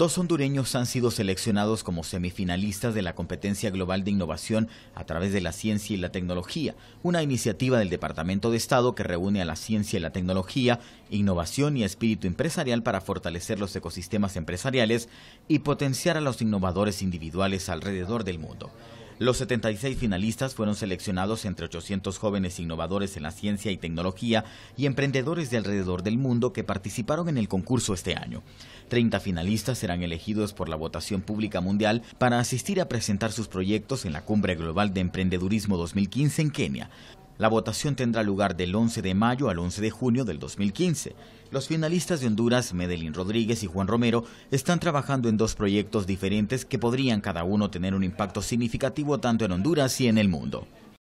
Dos hondureños han sido seleccionados como semifinalistas de la competencia global de innovación a través de la ciencia y la tecnología, una iniciativa del Departamento de Estado que reúne a la ciencia y la tecnología, innovación y espíritu empresarial para fortalecer los ecosistemas empresariales y potenciar a los innovadores individuales alrededor del mundo. Los 76 finalistas fueron seleccionados entre 800 jóvenes innovadores en la ciencia y tecnología y emprendedores de alrededor del mundo que participaron en el concurso este año. 30 finalistas serán elegidos por la votación pública mundial para asistir a presentar sus proyectos en la Cumbre Global de Emprendedurismo 2015 en Kenia. La votación tendrá lugar del 11 de mayo al 11 de junio del 2015. Los finalistas de Honduras, Medellín Rodríguez y Juan Romero, están trabajando en dos proyectos diferentes que podrían cada uno tener un impacto significativo tanto en Honduras y en el mundo.